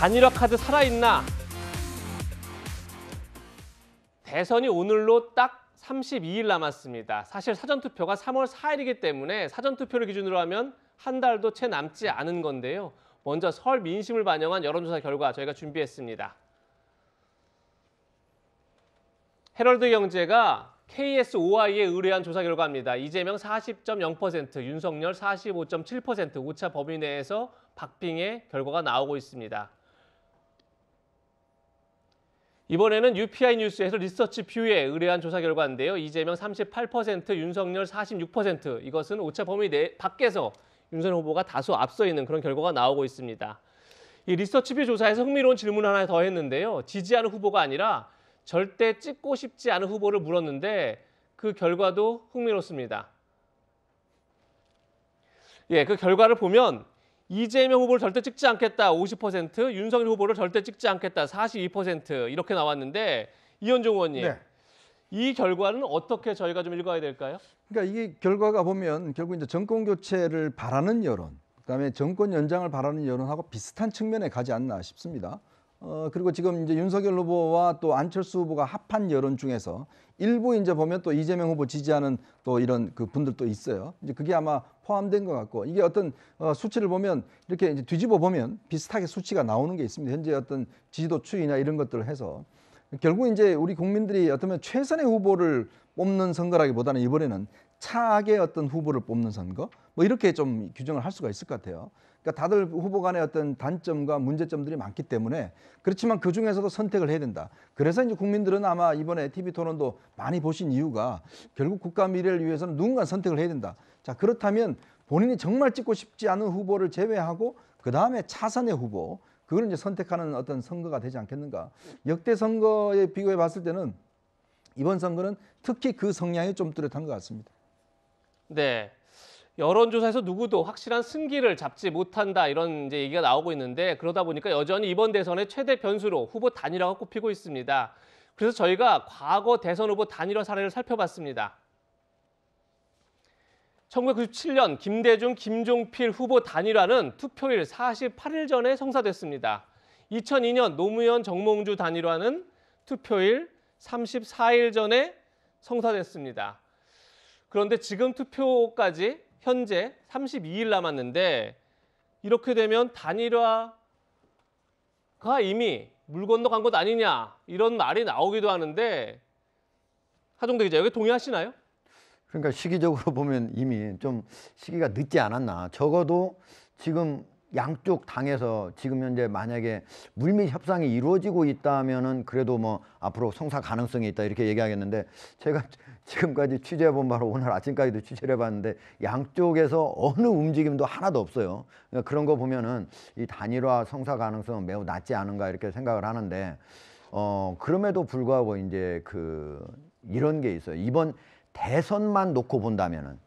단일화 카드 살아있나? 대선이 오늘로 딱 32일 남았습니다. 사실 사전투표가 3월 4일이기 때문에 사전투표를 기준으로 하면 한 달도 채 남지 않은 건데요. 먼저 설 민심을 반영한 여론조사 결과 저희가 준비했습니다. 헤럴드 경제가 KSOI에 의뢰한 조사 결과입니다. 이재명 40.0%, 윤석열 45.7%, 오차 범위 내에서 박빙의 결과가 나오고 있습니다. 이번에는 UPI 뉴스에서 리서치 뷰에 의뢰한 조사 결과인데요. 이재명 38%, 윤석열 46%. 이것은 오차 범위 내 밖에서 윤석열 후보가 다소 앞서 있는 그런 결과가 나오고 있습니다. 이 리서치 뷰 조사에서 흥미로운 질문 하나 더 했는데요. 지지하는 후보가 아니라 절대 찍고 싶지 않은 후보를 물었는데 그 결과도 흥미롭습니다. 예, 그 결과를 보면 이재명 후보를 절대 찍지 않겠다 50%, 윤석열 후보를 절대 찍지 않겠다 42% 이렇게 나왔는데 이현종 의원님 네. 이 결과는 어떻게 저희가 좀 읽어야 될까요? 그러니까 이게 결과가 보면 결국 이제 정권 교체를 바라는 여론, 그다음에 정권 연장을 바라는 여론하고 비슷한 측면에 가지 않나 싶습니다. 어, 그리고 지금 이제 윤석열 후보와 또 안철수 후보가 합한 여론 중에서 일부 이제 보면 또 이재명 후보 지지하는 또 이런 그 분들도 있어요. 이제 그게 아마 포함된 것 같고 이게 어떤 어, 수치를 보면 이렇게 이제 뒤집어 보면 비슷하게 수치가 나오는 게 있습니다. 현재 어떤 지지도 추이나 이런 것들을 해서 결국 이제 우리 국민들이 어떻면 최선의 후보를 뽑는 선거라기보다는 이번에는 차악의 어떤 후보를 뽑는 선거 뭐 이렇게 좀 규정을 할 수가 있을 것 같아요. 그러니까 다들 후보 간의 어떤 단점과 문제점들이 많기 때문에 그렇지만 그 중에서도 선택을 해야 된다. 그래서 이제 국민들은 아마 이번에 TV 토론도 많이 보신 이유가 결국 국가 미래를 위해서는 누군가 선택을 해야 된다. 자, 그렇다면 본인이 정말 찍고 싶지 않은 후보를 제외하고 그 다음에 차선의 후보, 그걸 이제 선택하는 어떤 선거가 되지 않겠는가. 역대 선거에 비교해 봤을 때는 이번 선거는 특히 그 성향이 좀 뚜렷한 것 같습니다. 네. 여론조사에서 누구도 확실한 승기를 잡지 못한다 이런 이제 얘기가 나오고 있는데 그러다 보니까 여전히 이번 대선의 최대 변수로 후보 단일화가 꼽히고 있습니다. 그래서 저희가 과거 대선 후보 단일화 사례를 살펴봤습니다. 1997년 김대중, 김종필 후보 단일화는 투표일 48일 전에 성사됐습니다. 2002년 노무현, 정몽주 단일화는 투표일 34일 전에 성사됐습니다. 그런데 지금 투표까지 현재 32일 남았는데 이렇게 되면 단일화가 이미 물 건너간 것 아니냐 이런 말이 나오기도 하는데 하종대 기자 여기 동의하시나요? 그러니까 시기적으로 보면 이미 좀 시기가 늦지 않았나 적어도 지금 양쪽 당에서 지금 현재 만약에 물밑 협상이 이루어지고 있다면은 그래도 뭐 앞으로 성사 가능성이 있다 이렇게 얘기하겠는데 제가 지금까지 취재해본 바로 오늘 아침까지도 취재를 해봤는데 양쪽에서 어느 움직임도 하나도 없어요. 그러니까 그런 거 보면은 이 단일화 성사 가능성은 매우 낮지 않은가 이렇게 생각을 하는데 어 그럼에도 불구하고 이제 그 이런 게 있어요. 이번 대선만 놓고 본다면은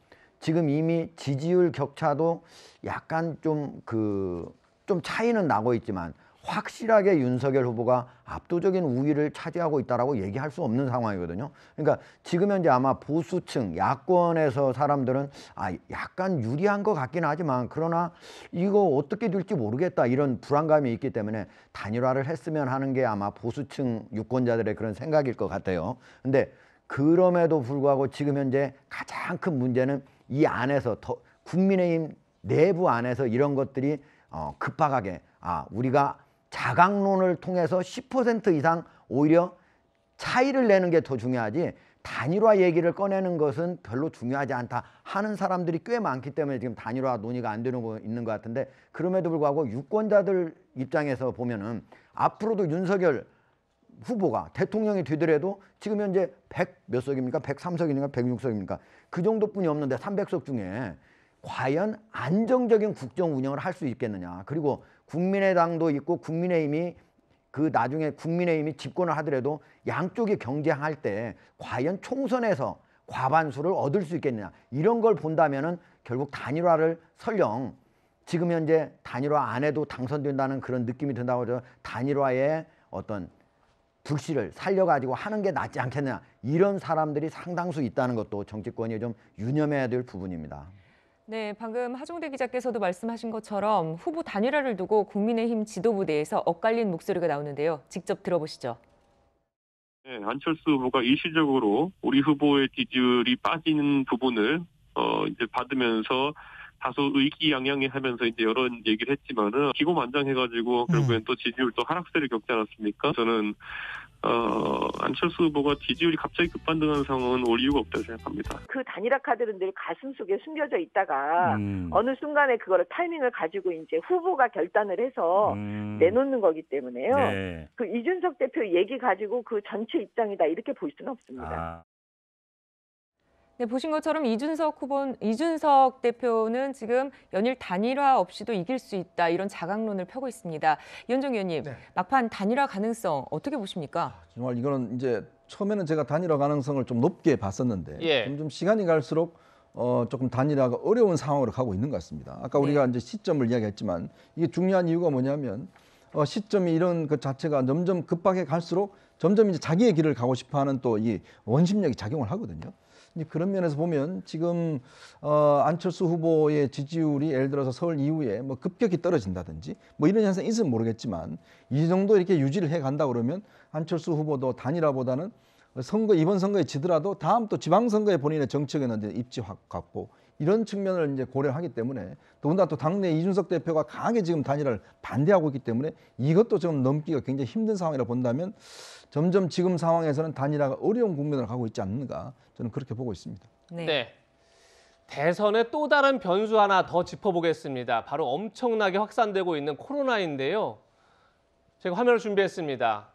지금 이미 지지율 격차도 약간 좀 그, 좀 차이는 나고 있지만 확실하게 윤석열 후보가 압도적인 우위를 차지하고 있다라고 얘기할 수 없는 상황이거든요. 그러니까 지금 현재 아마 보수층 야권에서 사람들은 아 약간 유리한 것 같긴 하지만 그러나 이거 어떻게 될지 모르겠다 이런 불안감이 있기 때문에 단일화를 했으면 하는 게 아마 보수층 유권자들의 그런 생각일 것 같아요. 근데 그럼에도 불구하고 지금 현재 가장 큰 문제는 이 안에서 더 국민의힘 내부 안에서 이런 것들이 어, 급박하게 아 우리가 자강론을 통해서 10% 이상 오히려 차이를 내는 게 더 중요하지 단일화 얘기를 꺼내는 것은 별로 중요하지 않다 하는 사람들이 꽤 많기 때문에 지금 단일화 논의가 안 되는 거 있는 것 같은데 그럼에도 불구하고 유권자들 입장에서 보면은 앞으로도 윤석열 후보가 대통령이 되더라도 지금 현재 100 몇 석입니까? 103석이니까 106석입니까? 그 정도뿐이 없는데 300석 중에 과연 안정적인 국정 운영을 할 수 있겠느냐. 그리고 국민의당도 있고 국민의힘이 그 나중에 국민의힘이 집권을 하더라도 양쪽이 경쟁할 때 과연 총선에서 과반수를 얻을 수 있겠느냐. 이런 걸 본다면은 결국 단일화를 설령 지금 현재 단일화 안 해도 당선된다는 그런 느낌이 든다고 해서 단일화의 어떤 불씨를 살려가지고 하는 게 낫지 않겠느냐 이런 사람들이 상당수 있다는 것도 정치권이 좀 유념해야 될 부분입니다. 네, 방금 하종대 기자께서도 말씀하신 것처럼 후보 단일화를 두고 국민의힘 지도부 내에서 엇갈린 목소리가 나오는데요. 직접 들어보시죠. 네, 안철수 후보가 일시적으로 우리 후보의 지지율이 빠지는 부분을 어, 이제 받으면서 다소 의기양양해하면서 이제 여러 얘기를 했지만은 기고만장해가지고 결국엔 음. 또 지지율 또 하락세를 겪지 않았습니까? 저는 어, 안철수 후보가 지지율이 갑자기 급반등한 상황은 올 이유가 없다고 생각합니다. 그 단일화 카드는 늘 가슴 속에 숨겨져 있다가 음. 어느 순간에 그거를 타이밍을 가지고 이제 후보가 결단을 해서 음. 내놓는 거기 때문에요. 네. 그 이준석 대표 얘기 가지고 그 전체 입장이다 이렇게 볼 수는 없습니다. 아. 네, 보신 것처럼 이준석 후보, 이준석 대표는 지금 연일 단일화 없이도 이길 수 있다 이런 자강론을 펴고 있습니다. 이현정 의원님, 네. 막판 단일화 가능성 어떻게 보십니까? 아, 정말 이거는 이제 처음에는 제가 단일화 가능성을 좀 높게 봤었는데 예. 점점 시간이 갈수록 어, 조금 단일화가 어려운 상황으로 가고 있는 것 같습니다. 아까 우리가 네. 이제 시점을 이야기했지만 이게 중요한 이유가 뭐냐면 어, 시점이 이런 그 자체가 점점 급박해 갈수록 점점 이제 자기의 길을 가고 싶어하는 또 이 원심력이 작용을 하거든요. 그런 면에서 보면 지금 어, 안철수 후보의 지지율이 예를 들어서 서울 이후에 뭐 급격히 떨어진다든지 뭐 이런 현상이 있으면 모르겠지만 이 정도 이렇게 유지를 해 간다 그러면 안철수 후보도 단일화보다는 선거 이번 선거에 지더라도 다음 또 지방선거에 본인의 정책에 넣는 입지 확 갖고 이런 측면을 이제 고려하기 때문에 더군다나 또 당내 이준석 대표가 강하게 지금 단일화를 반대하고 있기 때문에 이것도 좀 넘기가 굉장히 힘든 상황이라 본다면 점점 지금 상황에서는 단일화가 어려운 국면을 가고 있지 않는가 저는 그렇게 보고 있습니다. 네. 네. 대선의 또 다른 변수 하나 더 짚어보겠습니다. 바로 엄청나게 확산되고 있는 코로나인데요. 제가 화면을 준비했습니다.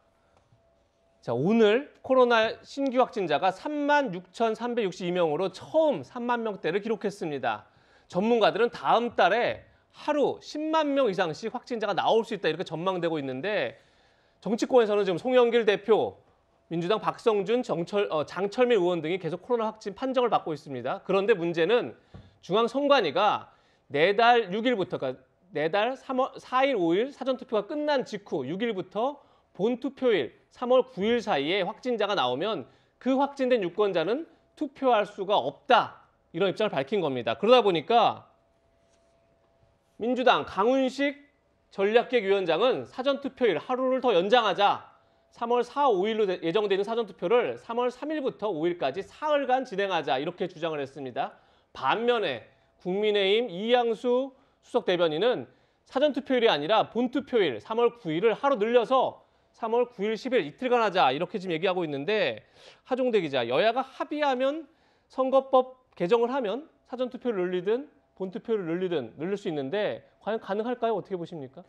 자, 오늘 코로나 신규 확진자가 36,362명으로 처음 3만 명대를 기록했습니다. 전문가들은 다음 달에 하루 10만 명 이상씩 확진자가 나올 수 있다 이렇게 전망되고 있는데 정치권에서는 지금 송영길 대표, 민주당 박성준, 정철, 어, 장철민 의원 등이 계속 코로나 확진 판정을 받고 있습니다. 그런데 문제는 중앙선관위가 내달 6일부터 그러니까 내달 3월 4일, 5일 사전투표가 끝난 직후 6일부터 본 투표일 3월 9일 사이에 확진자가 나오면 그 확진된 유권자는 투표할 수가 없다. 이런 입장을 밝힌 겁니다. 그러다 보니까 민주당 강훈식 전략기획 위원장은 사전투표일 하루를 더 연장하자 3월 4, 5일로 예정되 있는 사전투표를 3월 3일부터 5일까지 사흘간 진행하자 이렇게 주장을 했습니다. 반면에 국민의힘 이양수 수석 대변인은 사전투표일이 아니라 본투표일 3월 9일을 하루 늘려서 3월 9일, 10일 이틀간 하자 이렇게 지금 얘기하고 있는데 하종대 기자 여야가 합의하면 선거법 개정을 하면 사전투표를 늘리든 본투표를 늘리든 늘릴 수 있는데 과연 가능할까요? 어떻게 보십니까?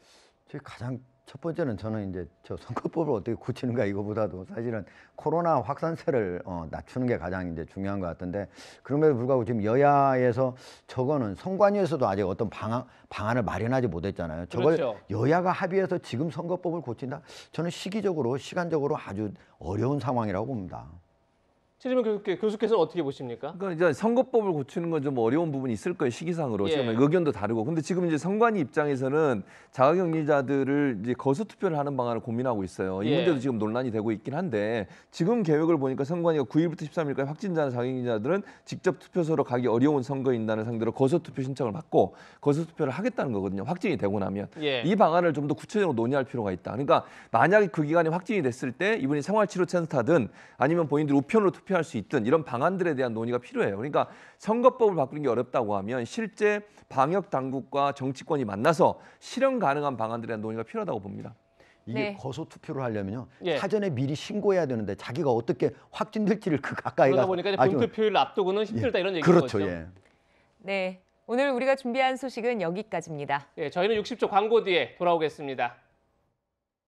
제 가장 첫 번째는 저는 이제 저 선거법을 어떻게 고치는가 이거보다도 사실은 코로나 확산세를 어, 낮추는 게 가장 이제 중요한 것 같은데 그럼에도 불구하고 지금 여야에서 저거는 선관위에서도 아직 어떤 방안, 방안을 마련하지 못했잖아요. 저걸 그렇죠. 여야가 합의해서 지금 선거법을 고친다? 저는 시기적으로 시간적으로 아주 어려운 상황이라고 봅니다. 최지명 교수께, 교수께서는 어떻게 보십니까? 그러니까 이제 선거법을 고치는 건 좀 어려운 부분이 있을 거예요 시기상으로 예. 지금 의견도 다르고 근데 지금 이제 선관위 입장에서는 자가격리자들을 이제 거수 투표를 하는 방안을 고민하고 있어요 이 예. 문제도 지금 논란이 되고 있긴 한데 지금 계획을 보니까 선관위가 9일부터 13일까지 확진자나 자가격리자들은 직접 투표소로 가기 어려운 선거인단을 상대로 거수 투표 신청을 받고 거수 투표를 하겠다는 거거든요 확진이 되고 나면 예. 이 방안을 좀 더 구체적으로 논의할 필요가 있다 그러니까 만약에 그기간이 확진이 됐을 때 이분이 생활치료센터든 아니면 본인들이 우편으로 투표 투표할수 있든 이런 방안들에 대한 논의가 필요해요. 그러니까 선거법을 바꾸는 게 어렵다고 하면 실제 방역 당국과 정치권이 만나서 실현 가능한 방안들에 대한 논의가 필요하다고 봅니다. 이게 네. 거소 투표를 하려면요 예. 사전에 미리 신고해야 되는데 자기가 어떻게 확진될지를 그 가까이 가서 보니까 본투표율 앞두고는 힘들다 예. 이런 얘기죠. 그렇죠. 예. 네, 오늘 우리가 준비한 소식은 여기까지입니다. 예, 저희는 60초 광고 뒤에 돌아오겠습니다.